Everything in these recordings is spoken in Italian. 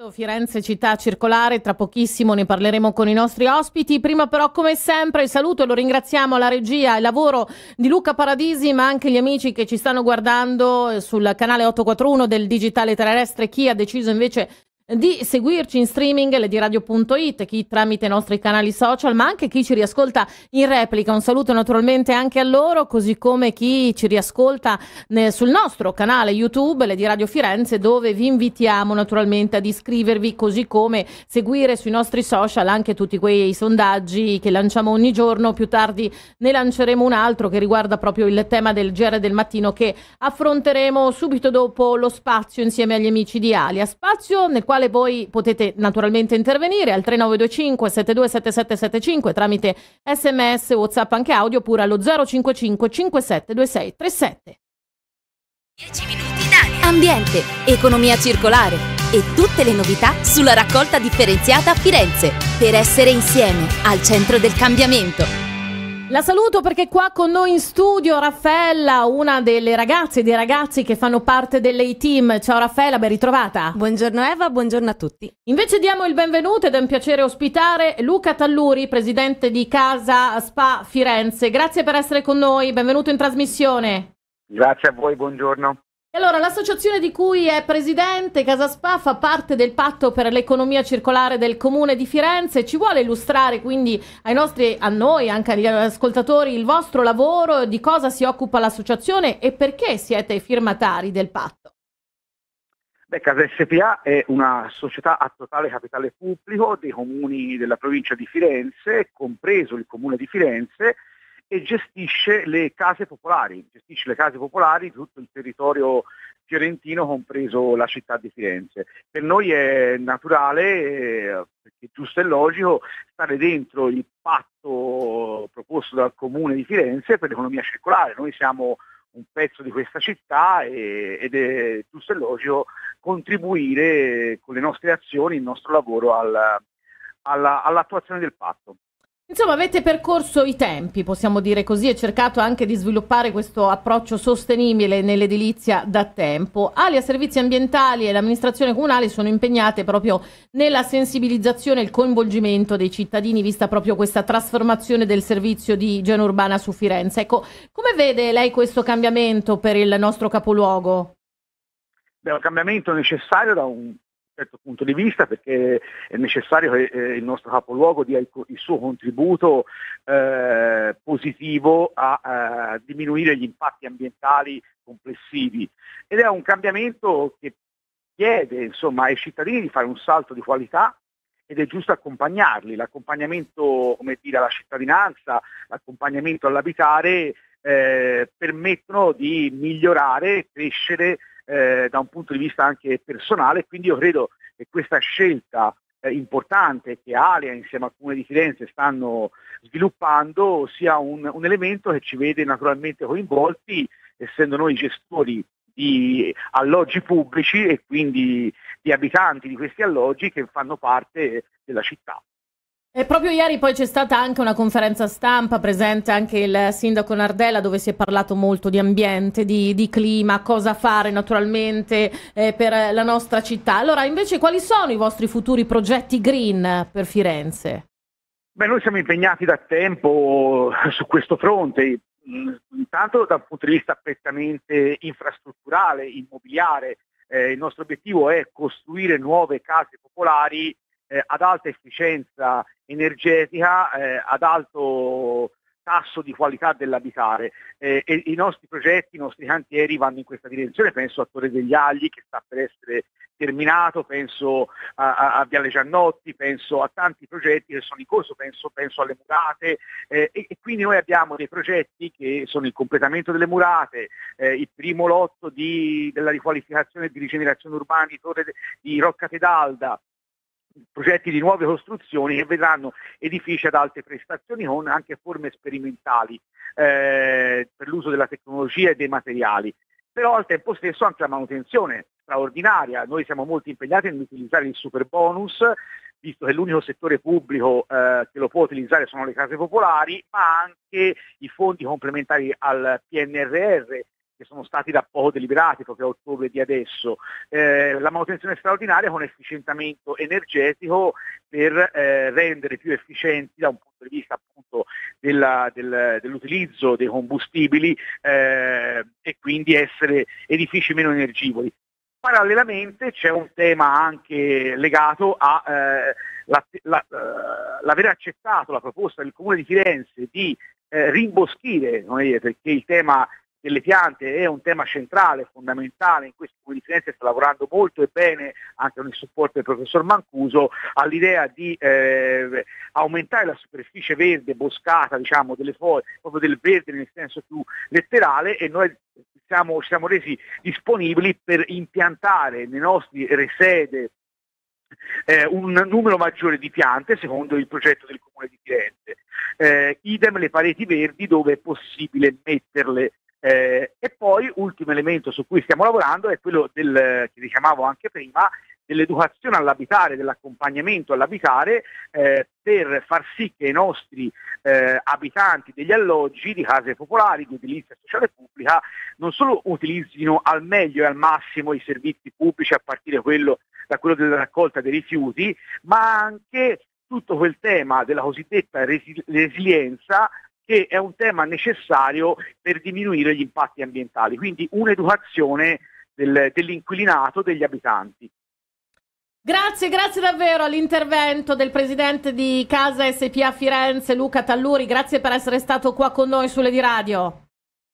Certo, Firenze città circolare, tra pochissimo ne parleremo con i nostri ospiti. Prima però come sempre saluto e lo ringraziamo alla regia e lavoro di Luca Paradisi ma anche gli amici che ci stanno guardando eh, sul canale 841 del Digitale Terrestre. Chi ha deciso invece di seguirci in streaming, le radio.it, chi tramite i nostri canali social, ma anche chi ci riascolta in replica. Un saluto naturalmente anche a loro, così come chi ci riascolta nel, eh, sul nostro canale YouTube, le di Radio Firenze, dove vi invitiamo naturalmente ad iscrivervi, così come seguire sui nostri social anche tutti quei sondaggi che lanciamo ogni giorno. Più tardi ne lanceremo un altro che riguarda proprio il tema del GR del mattino che affronteremo subito dopo lo spazio insieme agli amici di Alia. Spazio nel quale quale voi potete naturalmente intervenire al 3925 727775 tramite sms, whatsapp anche audio oppure allo 055 572637. 10 minuti d'aria. Ambiente, economia circolare e tutte le novità sulla raccolta differenziata a Firenze per essere insieme al centro del cambiamento. La saluto perché qua con noi in studio Raffaella, una delle ragazze e dei ragazzi che fanno parte dell'A-Team. Ciao Raffaella, ben ritrovata. Buongiorno Eva, buongiorno a tutti. Invece diamo il benvenuto ed è un piacere ospitare Luca Talluri, presidente di Casa Spa Firenze. Grazie per essere con noi, benvenuto in trasmissione. Grazie a voi, buongiorno. Allora, l'associazione di cui è presidente Casaspa fa parte del patto per l'economia circolare del comune di Firenze. Ci vuole illustrare quindi ai nostri, a noi, anche agli ascoltatori, il vostro lavoro, di cosa si occupa l'associazione e perché siete firmatari del patto. Beh, Casa SPA è una società a totale capitale pubblico dei comuni della provincia di Firenze, compreso il comune di Firenze, e gestisce le case popolari, gestisce le case popolari di tutto il territorio fiorentino, compreso la città di Firenze. Per noi è naturale, eh, perché giusto e logico, stare dentro il patto proposto dal comune di Firenze per l'economia circolare. Noi siamo un pezzo di questa città e, ed è giusto e logico contribuire con le nostre azioni, il nostro lavoro al, alla, all'attuazione del patto. Insomma, avete percorso i tempi, possiamo dire così, e cercato anche di sviluppare questo approccio sostenibile nell'edilizia da tempo. Alia Servizi Ambientali e l'amministrazione comunale sono impegnate proprio nella sensibilizzazione e il coinvolgimento dei cittadini, vista proprio questa trasformazione del servizio di igiene urbana su Firenze. Ecco, come vede lei questo cambiamento per il nostro capoluogo? Beh, un cambiamento necessario da un certo punto di vista perché è necessario che eh, il nostro capoluogo dia il, il suo contributo eh, positivo a, a diminuire gli impatti ambientali complessivi ed è un cambiamento che chiede insomma, ai cittadini di fare un salto di qualità ed è giusto accompagnarli, l'accompagnamento come dire, alla cittadinanza, l'accompagnamento all'abitare eh, permettono di migliorare, crescere eh, da un punto di vista anche personale, quindi io credo che questa scelta eh, importante che Alia insieme al Comune di Firenze stanno sviluppando sia un, un elemento che ci vede naturalmente coinvolti, essendo noi gestori di alloggi pubblici e quindi di abitanti di questi alloggi che fanno parte della città. E proprio ieri poi c'è stata anche una conferenza stampa, presente anche il sindaco Nardella, dove si è parlato molto di ambiente, di, di clima, cosa fare naturalmente eh, per la nostra città. Allora, invece, quali sono i vostri futuri progetti green per Firenze? Beh, noi siamo impegnati da tempo su questo fronte, intanto dal punto di vista prettamente infrastrutturale, immobiliare. Eh, il nostro obiettivo è costruire nuove case popolari eh, ad alta efficienza energetica, eh, ad alto tasso di qualità dell'abitare eh, e i nostri progetti, i nostri cantieri vanno in questa direzione, penso a Torre degli Agli che sta per essere terminato, penso a, a, a Viale Giannotti, penso a tanti progetti che sono in corso, penso, penso alle murate eh, e, e, quindi noi abbiamo dei progetti che sono il completamento delle murate, eh, il primo lotto di, della riqualificazione e di rigenerazione urbana di, Torre, di Roccate d'Alda, progetti di nuove costruzioni che vedranno edifici ad alte prestazioni con anche forme sperimentali eh, per l'uso della tecnologia e dei materiali, però al tempo stesso anche la manutenzione straordinaria. Noi siamo molto impegnati nell'utilizzare il super bonus, visto che l'unico settore pubblico eh, che lo può utilizzare sono le case popolari, ma anche i fondi complementari al PNRR che sono stati da poco deliberati proprio a ottobre di adesso, eh, la manutenzione straordinaria con efficientamento energetico per eh, rendere più efficienti da un punto di vista appunto della, del, dell'utilizzo dei combustibili eh, e quindi essere edifici meno energivori. Parallelamente c'è un tema anche legato all'aver eh, eh accettato la proposta del Comune di Firenze di eh, rimboschiere, perché il tema delle piante è un tema centrale, fondamentale, in questo Comune di Firenze sta lavorando molto e bene, anche con il supporto del professor Mancuso, all'idea di eh, aumentare la superficie verde, boscata, diciamo, delle foglie, proprio del verde nel senso più letterale e noi siamo, siamo resi disponibili per impiantare nei nostri resede eh, un numero maggiore di piante secondo il progetto del Comune di Firenze. Eh, idem le pareti verdi dove è possibile metterle eh, e poi ultimo elemento su cui stiamo lavorando è quello del, che richiamavo anche prima, dell'educazione all'abitare, dell'accompagnamento all'abitare eh, per far sì che i nostri eh, abitanti degli alloggi di case popolari, di edilizia sociale pubblica, non solo utilizzino al meglio e al massimo i servizi pubblici a partire quello, da quello della raccolta dei rifiuti, ma anche tutto quel tema della cosiddetta resilienza che è un tema necessario per diminuire gli impatti ambientali, quindi un'educazione del, dell'inquilinato, degli abitanti. Grazie, grazie davvero all'intervento del presidente di Casa SPA Firenze, Luca Talluri, grazie per essere stato qua con noi sulle di radio.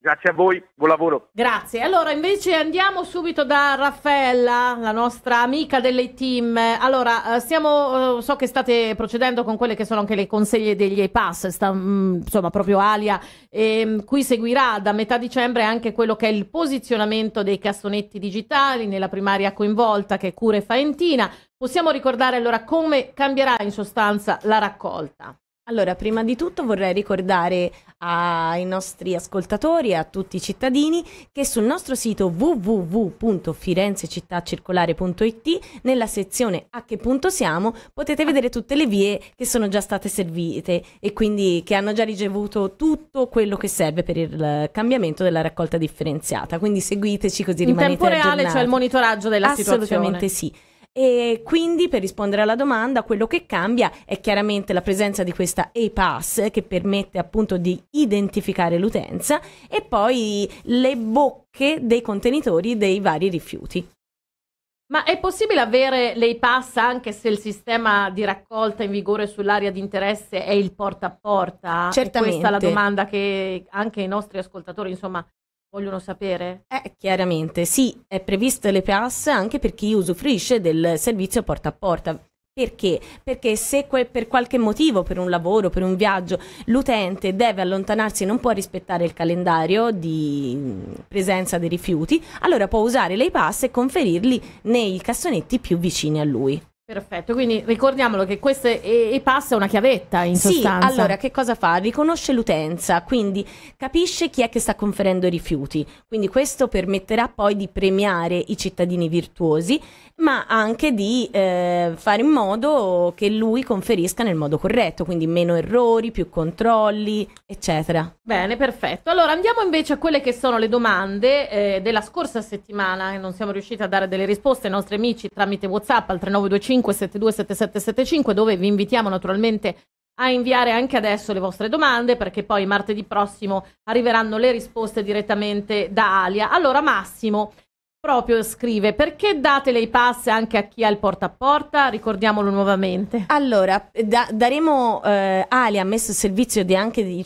Grazie a voi, buon lavoro. Grazie. Allora, invece andiamo subito da Raffaella, la nostra amica delle team. Allora, eh, stiamo, eh, so che state procedendo con quelle che sono anche le consegne degli E-Pass, sta, mm, insomma, proprio Alia. E, mm, qui seguirà da metà dicembre anche quello che è il posizionamento dei cassonetti digitali nella primaria coinvolta, che è Cure Faentina. Possiamo ricordare allora come cambierà in sostanza la raccolta? Allora, prima di tutto vorrei ricordare ai nostri ascoltatori e a tutti i cittadini che sul nostro sito www.firenzecittacircolare.it nella sezione a che punto siamo potete vedere tutte le vie che sono già state servite e quindi che hanno già ricevuto tutto quello che serve per il cambiamento della raccolta differenziata. Quindi seguiteci così In rimanete aggiornati. In tempo reale c'è cioè il monitoraggio della Assolutamente situazione. Assolutamente sì. E quindi per rispondere alla domanda, quello che cambia è chiaramente la presenza di questa A-Pass che permette appunto di identificare l'utenza e poi le bocche dei contenitori dei vari rifiuti. Ma è possibile avere le pass anche se il sistema di raccolta in vigore sull'area di interesse è il porta a porta? Certamente. E questa è la domanda che anche i nostri ascoltatori, insomma, Vogliono sapere? Eh, chiaramente sì, è previsto le pass anche per chi usufruisce del servizio porta a porta. Perché? Perché se que- per qualche motivo, per un lavoro, per un viaggio, l'utente deve allontanarsi e non può rispettare il calendario di presenza dei rifiuti, allora può usare l'e-pass e conferirli nei cassonetti più vicini a lui. Perfetto, quindi ricordiamolo che questo e-pass è una chiavetta in sì, sostanza. Sì, allora che cosa fa? Riconosce l'utenza, quindi capisce chi è che sta conferendo i rifiuti. Quindi questo permetterà poi di premiare i cittadini virtuosi, ma anche di eh, fare in modo che lui conferisca nel modo corretto, quindi meno errori, più controlli, eccetera. Bene, perfetto. Allora andiamo invece a quelle che sono le domande eh, della scorsa settimana, non siamo riusciti a dare delle risposte ai nostri amici tramite WhatsApp al 3925 335 7775 dove vi invitiamo naturalmente a inviare anche adesso le vostre domande perché poi martedì prossimo arriveranno le risposte direttamente da Alia. Allora Massimo, proprio scrive perché date le pass anche a chi ha il porta a porta? Ricordiamolo nuovamente. Allora, da, daremo eh, ali a messo servizio di anche di,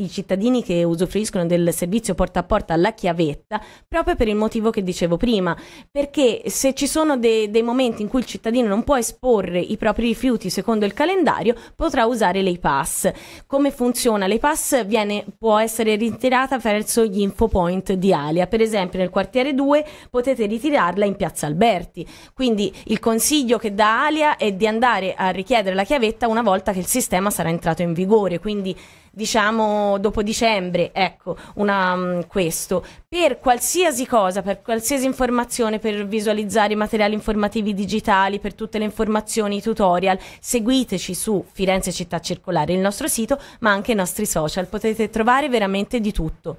i cittadini che usufruiscono del servizio porta a porta alla chiavetta, proprio per il motivo che dicevo prima, perché se ci sono de, dei momenti in cui il cittadino non può esporre i propri rifiuti secondo il calendario, potrà usare le pass. Come funziona? Le pass viene, può essere ritirata verso gli info point di Alia, per esempio nel quartiere 2 potete ritirarla in piazza Alberti. Quindi il consiglio che dà Alia è di andare a richiedere la chiavetta una volta che il sistema sarà entrato in vigore. Quindi diciamo dopo dicembre, ecco, una, um, questo. Per qualsiasi cosa, per qualsiasi informazione, per visualizzare i materiali informativi digitali, per tutte le informazioni, i tutorial, seguiteci su Firenze Città Circolare, il nostro sito, ma anche i nostri social. Potete trovare veramente di tutto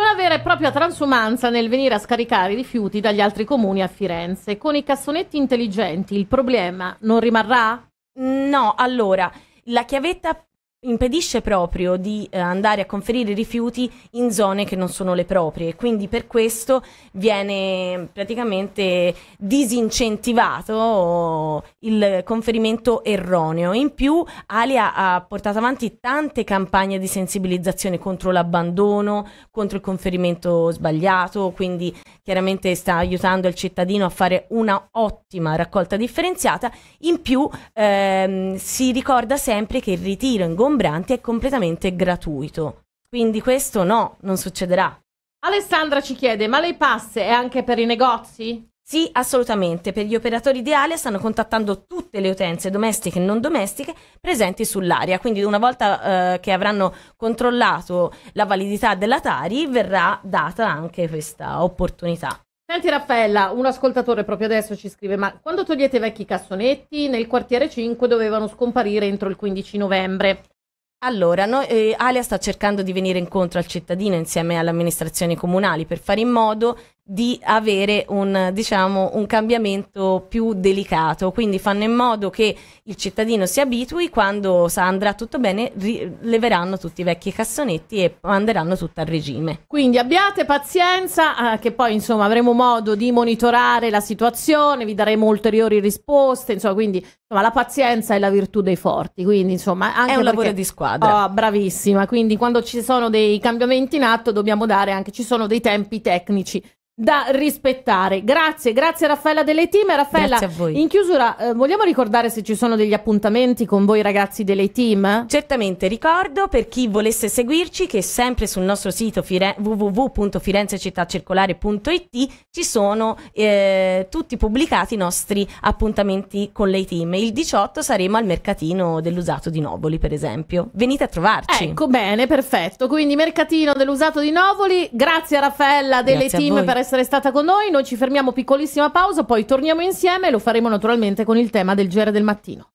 una vera e propria transumanza nel venire a scaricare i rifiuti dagli altri comuni a Firenze. Con i cassonetti intelligenti il problema non rimarrà? No, allora, la chiavetta impedisce proprio di eh, andare a conferire rifiuti in zone che non sono le proprie quindi per questo viene praticamente disincentivato il conferimento erroneo in più Alia ha portato avanti tante campagne di sensibilizzazione contro l'abbandono contro il conferimento sbagliato quindi chiaramente sta aiutando il cittadino a fare una ottima raccolta differenziata in più ehm, si ricorda sempre che il ritiro in gomma ingombranti è completamente gratuito. Quindi questo no, non succederà. Alessandra ci chiede, ma lei passe è anche per i negozi? Sì, assolutamente. Per gli operatori di Alia stanno contattando tutte le utenze domestiche e non domestiche presenti sull'area. Quindi, una volta eh, che avranno controllato la validità della Tari, verrà data anche questa opportunità. Senti Raffaella, un ascoltatore proprio adesso ci scrive, ma quando togliete i vecchi cassonetti nel quartiere 5 dovevano scomparire entro il 15 novembre. Allora, noi, eh, Alia sta cercando di venire incontro al cittadino insieme alle amministrazioni comunali per fare in modo di avere un, diciamo, un, cambiamento più delicato. Quindi fanno in modo che il cittadino si abitui, quando andrà tutto bene, leveranno tutti i vecchi cassonetti e manderanno tutto al regime. Quindi abbiate pazienza, eh, che poi insomma avremo modo di monitorare la situazione, vi daremo ulteriori risposte, insomma, quindi insomma, la pazienza è la virtù dei forti. Quindi, insomma, anche è un perché... lavoro di squadra. Oh, bravissima, quindi quando ci sono dei cambiamenti in atto dobbiamo dare anche, ci sono dei tempi tecnici da rispettare. Grazie, grazie Raffaella delle team. Raffaella, in chiusura eh, vogliamo ricordare se ci sono degli appuntamenti con voi ragazzi delle team? Certamente, ricordo per chi volesse seguirci che sempre sul nostro sito fire- www.firenzecittacircolare.it ci sono eh, tutti pubblicati i nostri appuntamenti con le team. Il 18 saremo al mercatino dell'usato di Novoli, per esempio. Venite a trovarci. Ecco, bene, perfetto. Quindi mercatino dell'usato di Novoli. Grazie a Raffaella delle grazie team per essere essere stata con noi, noi ci fermiamo piccolissima pausa, poi torniamo insieme e lo faremo naturalmente con il tema del genere del mattino.